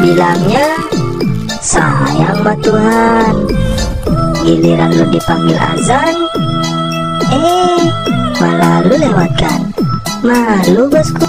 bilangnya sayang buat Tuhan giliran lu dipanggil azan eh malah lu lewatkan malu bosku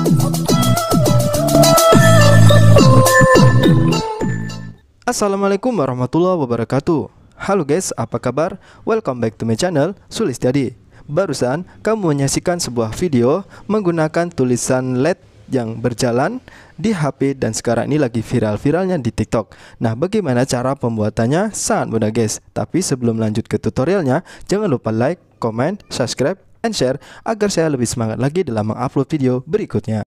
Assalamualaikum warahmatullahi wabarakatuh Halo guys, apa kabar? Welcome back to my channel, Sulis Jadi Barusan, kamu menyaksikan sebuah video menggunakan tulisan LED yang berjalan di HP dan sekarang ini lagi viral-viralnya di TikTok. Nah, bagaimana cara pembuatannya? Sangat mudah guys. Tapi sebelum lanjut ke tutorialnya, jangan lupa like, comment, subscribe, and share agar saya lebih semangat lagi dalam mengupload video berikutnya.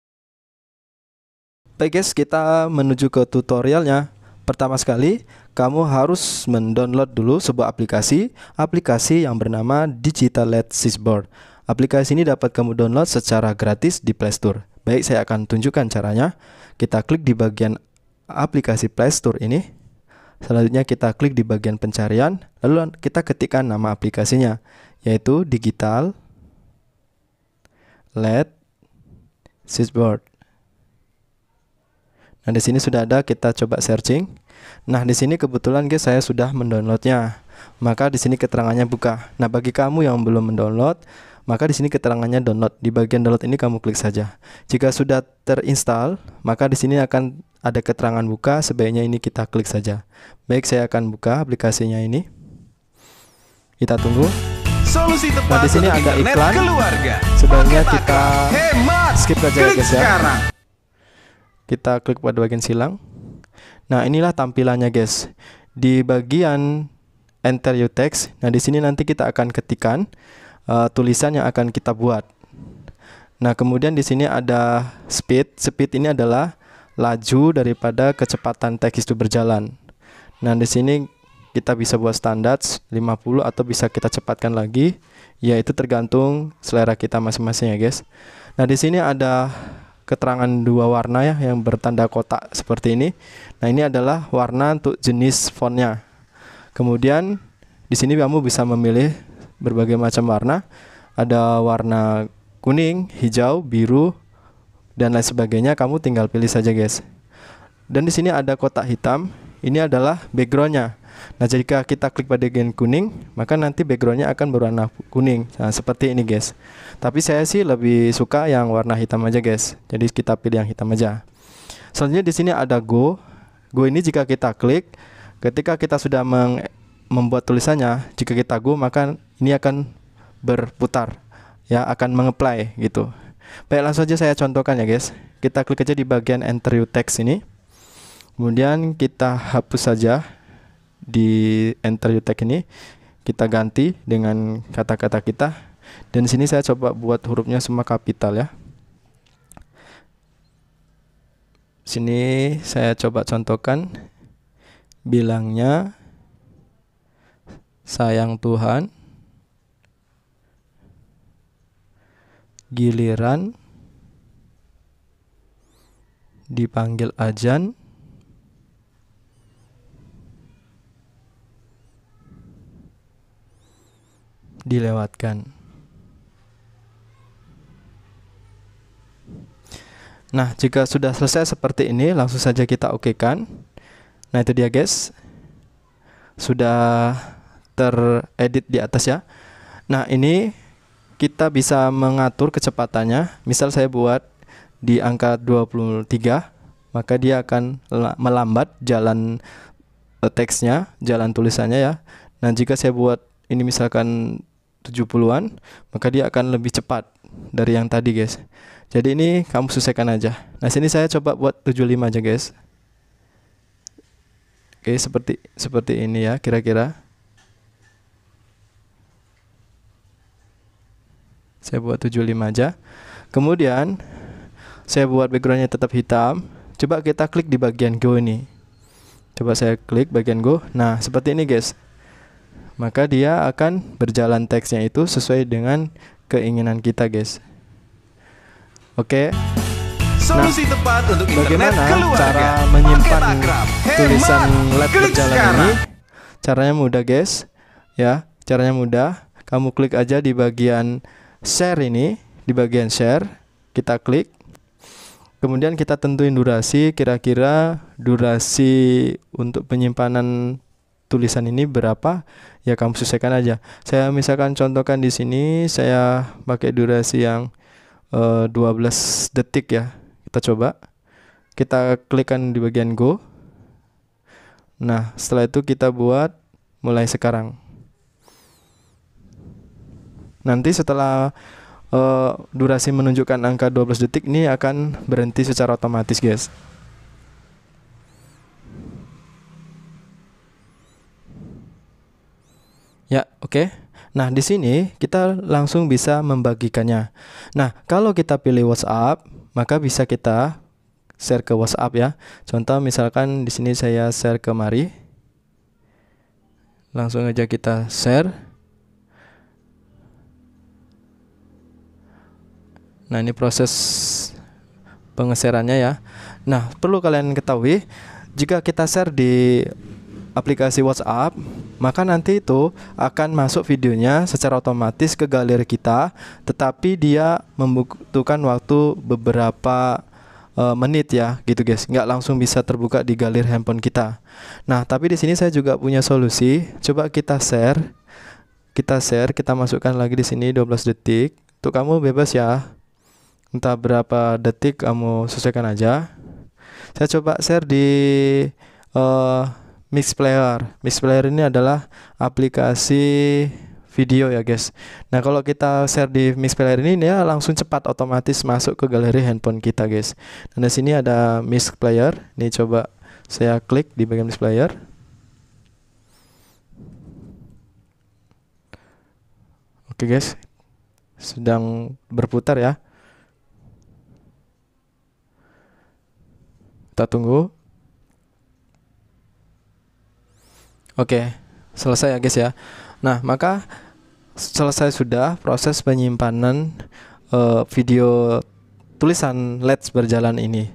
Baik guys, kita menuju ke tutorialnya. Pertama sekali, kamu harus mendownload dulu sebuah aplikasi, aplikasi yang bernama Digital LED Switchboard. Aplikasi ini dapat kamu download secara gratis di Play Store. Baik, saya akan tunjukkan caranya. Kita klik di bagian aplikasi Play Store ini. Selanjutnya kita klik di bagian pencarian, lalu kita ketikkan nama aplikasinya, yaitu digital LED switchboard. Nah, di sini sudah ada, kita coba searching. Nah, di sini kebetulan guys saya sudah mendownloadnya. Maka di sini keterangannya buka. Nah, bagi kamu yang belum mendownload, maka di sini keterangannya download. Di bagian download ini kamu klik saja. Jika sudah terinstall, maka di sini akan ada keterangan buka, sebaiknya ini kita klik saja. Baik, saya akan buka aplikasinya ini. Kita tunggu. Solusi tepat nah, di sini ada iklan. Keluarga. Sebaiknya kita hemat. skip saja ya guys ya. Sekarang. Kita klik pada bagian silang. Nah, inilah tampilannya guys. Di bagian enter your text. Nah, di sini nanti kita akan ketikan uh, tulisan yang akan kita buat. Nah, kemudian di sini ada speed. Speed ini adalah laju daripada kecepatan teks itu berjalan. Nah, di sini kita bisa buat standar 50 atau bisa kita cepatkan lagi, yaitu tergantung selera kita masing-masing ya, guys. Nah, di sini ada keterangan dua warna ya yang bertanda kotak seperti ini. Nah, ini adalah warna untuk jenis fontnya. Kemudian di sini kamu bisa memilih berbagai macam warna. Ada warna kuning, hijau, biru, dan lain sebagainya. Kamu tinggal pilih saja, guys. Dan di sini ada kotak hitam. Ini adalah backgroundnya. Nah, jika kita klik pada gen kuning, maka nanti backgroundnya akan berwarna kuning. Nah, seperti ini, guys. Tapi saya sih lebih suka yang warna hitam aja, guys. Jadi kita pilih yang hitam aja. Selanjutnya di sini ada Go. Go ini jika kita klik, ketika kita sudah meng membuat tulisannya jika kita go maka ini akan berputar ya akan mengeplay gitu baik langsung aja saya contohkan ya guys kita klik aja di bagian enter you text ini kemudian kita hapus saja di enter you text ini kita ganti dengan kata-kata kita dan sini saya coba buat hurufnya semua kapital ya sini saya coba contohkan bilangnya sayang Tuhan giliran dipanggil ajan dilewatkan Nah, jika sudah selesai seperti ini, langsung saja kita oke kan. Nah, itu dia guys. Sudah teredit di atas ya. Nah, ini kita bisa mengatur kecepatannya. Misal saya buat di angka 23, maka dia akan melambat jalan eh, teksnya, jalan tulisannya ya. Nah, jika saya buat ini misalkan 70-an, maka dia akan lebih cepat dari yang tadi, guys. Jadi ini kamu selesaikan aja. Nah, sini saya coba buat 75 aja, guys. Oke, seperti seperti ini ya kira-kira. saya buat 75 aja kemudian saya buat backgroundnya tetap hitam coba kita klik di bagian go ini coba saya klik bagian go nah seperti ini guys maka dia akan berjalan teksnya itu sesuai dengan keinginan kita guys oke okay. nah, tepat untuk bagaimana cara menyimpan tulisan LED berjalan ini? Caranya mudah guys, ya. Caranya mudah. Kamu klik aja di bagian share ini di bagian share kita klik kemudian kita tentuin durasi kira-kira durasi untuk penyimpanan tulisan ini berapa ya kamu selesaikan aja saya misalkan contohkan di sini saya pakai durasi yang e, eh, 12 detik ya kita coba kita klikkan di bagian go nah setelah itu kita buat mulai sekarang Nanti setelah uh, durasi menunjukkan angka 12 detik ini akan berhenti secara otomatis, guys. Ya, oke. Okay. Nah, di sini kita langsung bisa membagikannya. Nah, kalau kita pilih WhatsApp, maka bisa kita share ke WhatsApp ya. Contoh misalkan di sini saya share ke Mari. Langsung aja kita share. Nah, ini proses pengeserannya ya. Nah, perlu kalian ketahui jika kita share di aplikasi WhatsApp, maka nanti itu akan masuk videonya secara otomatis ke galeri kita, tetapi dia membutuhkan waktu beberapa uh, menit ya, gitu guys. Nggak langsung bisa terbuka di galeri handphone kita. Nah, tapi di sini saya juga punya solusi. Coba kita share, kita share, kita masukkan lagi di sini 12 detik. Untuk kamu bebas ya entah berapa detik kamu sesuaikan aja saya coba share di uh, mix player mix player ini adalah aplikasi video ya guys nah kalau kita share di mix player ini ya langsung cepat otomatis masuk ke galeri handphone kita guys dan di sini ada mix player Ini coba saya klik di bagian mix player oke guys sedang berputar ya Kita tunggu. Oke, selesai ya guys ya. Nah, maka selesai sudah proses penyimpanan uh, video tulisan Let's berjalan ini.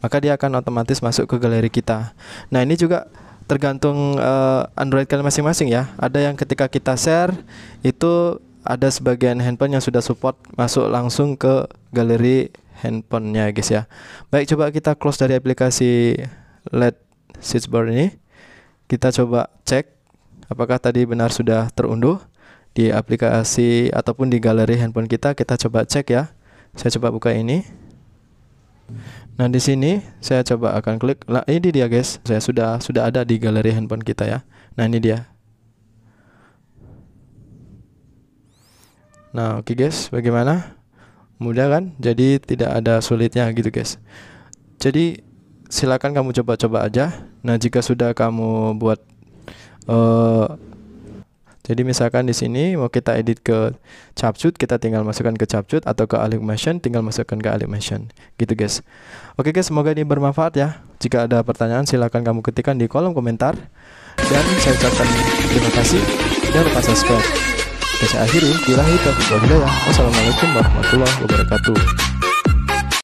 Maka dia akan otomatis masuk ke galeri kita. Nah, ini juga tergantung uh, Android kalian masing-masing ya. Ada yang ketika kita share itu ada sebagian handphone yang sudah support masuk langsung ke galeri handphonenya guys ya baik coba kita close dari aplikasi LED switchboard ini kita coba cek apakah tadi benar sudah terunduh di aplikasi ataupun di galeri handphone kita kita coba cek ya saya coba buka ini Nah di sini saya coba akan klik. Nah ini dia guys, saya sudah sudah ada di galeri handphone kita ya. Nah ini dia. Nah oke okay guys, bagaimana? mudah kan jadi tidak ada sulitnya gitu guys jadi silakan kamu coba-coba aja nah jika sudah kamu buat uh, jadi misalkan di sini mau kita edit ke capcut kita tinggal masukkan ke capcut atau ke animation tinggal masukkan ke animation gitu guys oke guys semoga ini bermanfaat ya jika ada pertanyaan silakan kamu ketikkan di kolom komentar dan saya ucapkan terima kasih dan lupa subscribe saya akhiri, bila Wassalamualaikum warahmatullahi wabarakatuh.